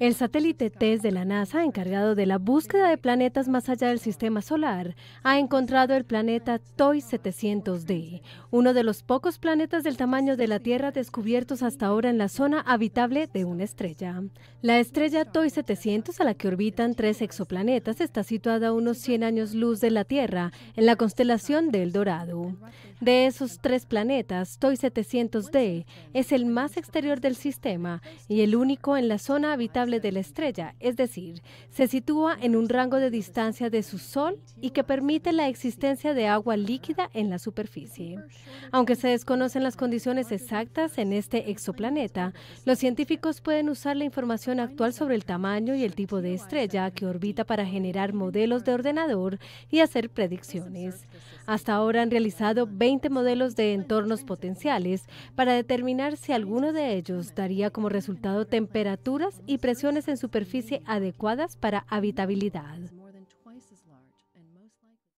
El satélite TESS de la NASA, encargado de la búsqueda de planetas más allá del sistema solar, ha encontrado el planeta TOI 700D, uno de los pocos planetas del tamaño de la Tierra descubiertos hasta ahora en la zona habitable de una estrella. La estrella TOI 700, a la que orbitan tres exoplanetas, está situada a unos 100 años luz de la Tierra, en la constelación del Dorado. De esos tres planetas, TOI 700D es el más exterior del sistema y el único en la zona habitable de la estrella, es decir, se sitúa en un rango de distancia de su Sol y que permite la existencia de agua líquida en la superficie. Aunque se desconocen las condiciones exactas en este exoplaneta, los científicos pueden usar la información actual sobre el tamaño y el tipo de estrella que orbita para generar modelos de ordenador y hacer predicciones. Hasta ahora han realizado 20 modelos de entornos potenciales para determinar si alguno de ellos daría como resultado temperaturas y en superficie adecuadas para habitabilidad.